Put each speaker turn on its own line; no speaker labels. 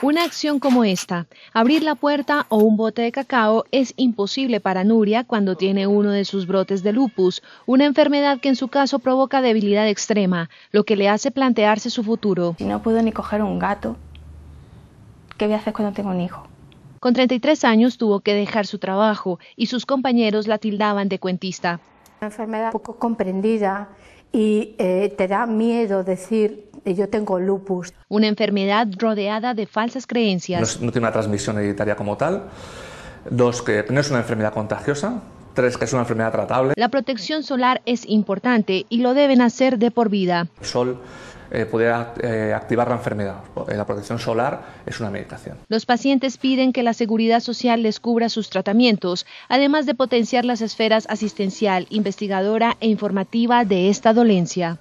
Una acción como esta, abrir la puerta o un bote de cacao, es imposible para Nuria cuando tiene uno de sus brotes de lupus, una enfermedad que en su caso provoca debilidad extrema, lo que le hace plantearse su futuro. Si no puedo ni coger un gato, ¿qué voy a hacer cuando tengo un hijo? Con 33 años tuvo que dejar su trabajo y sus compañeros la tildaban de cuentista.
Una enfermedad poco comprendida y eh, te da miedo decir yo tengo lupus. Una enfermedad rodeada de falsas creencias.
No, tiene una transmisión hereditaria como tal. Dos, que no es una enfermedad contagiosa. Tres, que es una enfermedad tratable. La
protección solar es importante y lo deben hacer de por vida.
El sol eh, eh activar la enfermedad. Eh, la protección solar es una medicación.
Los pacientes piden que la seguridad social les cubra sus tratamientos, además de potenciar las esferas asistencial, investigadora e informativa de esta dolencia.